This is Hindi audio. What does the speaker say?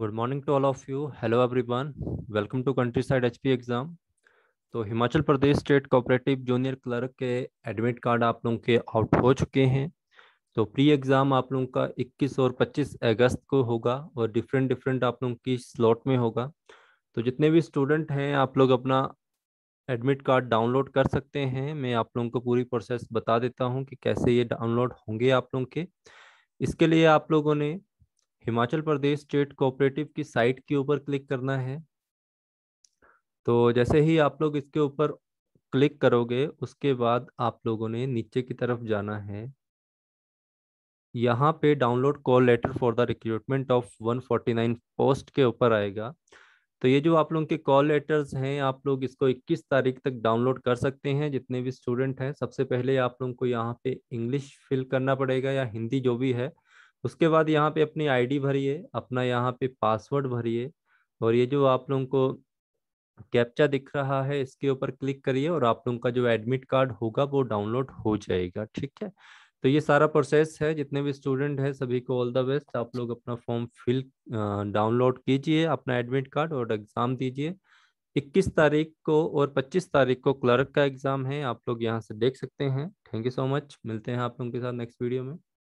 good morning to all of you hello everyone welcome to countryside H exam तो Himachal Pradesh state cooperative junior clerk के एडमिट कार्ड आप लोगों के आउट हो चुके हैं तो प्री एग्ज़ाम आप लोगों का 21 और 25 अगस्त को होगा और डिफरेंट डिफरेंट आप लोगों की स्लॉट में होगा तो जितने भी स्टूडेंट हैं आप लोग अपना एडमिट कार्ड डाउनलोड कर सकते हैं मैं आप लोगों को पूरी प्रोसेस बता देता हूँ कि कैसे ये डाउनलोड होंगे आप लोगों के इसके लिए आप लोगों ने हिमाचल प्रदेश स्टेट कोऑपरेटिव की साइट के ऊपर क्लिक करना है तो जैसे ही आप लोग इसके ऊपर क्लिक करोगे उसके बाद आप लोगों ने नीचे की तरफ जाना है यहाँ पे download call letter for the recruitment of 149 post के ऊपर आएगा तो ये जो आप लोगों के कॉल लेटर्स हैं आप लोग इसको 21 तारीख तक डाउनलोड कर सकते हैं जितने भी स्टूडेंट हैं सबसे पहले आप लोगों को यहाँ पे इंग्लिश फिल करना पड़ेगा या हिंदी जो भी है उसके बाद यहाँ पे अपनी आईडी भरिए अपना यहाँ पे पासवर्ड भरिए और ये जो आप लोगों को कैप्चा दिख रहा है इसके ऊपर क्लिक करिए और आप लोगों का जो एडमिट कार्ड होगा वो डाउनलोड हो जाएगा ठीक है तो ये सारा प्रोसेस है जितने भी स्टूडेंट हैं सभी को ऑल द बेस्ट आप लोग अपना फॉर्म फिल डाउनलोड कीजिए अपना एडमिट कार्ड और एग्ज़ाम दीजिए 21 तारीख को और 25 तारीख को क्लर्क का एग्ज़ाम है आप लोग यहाँ से देख सकते हैं थैंक यू सो मच मिलते हैं आप लोगों के साथ नेक्स्ट वीडियो में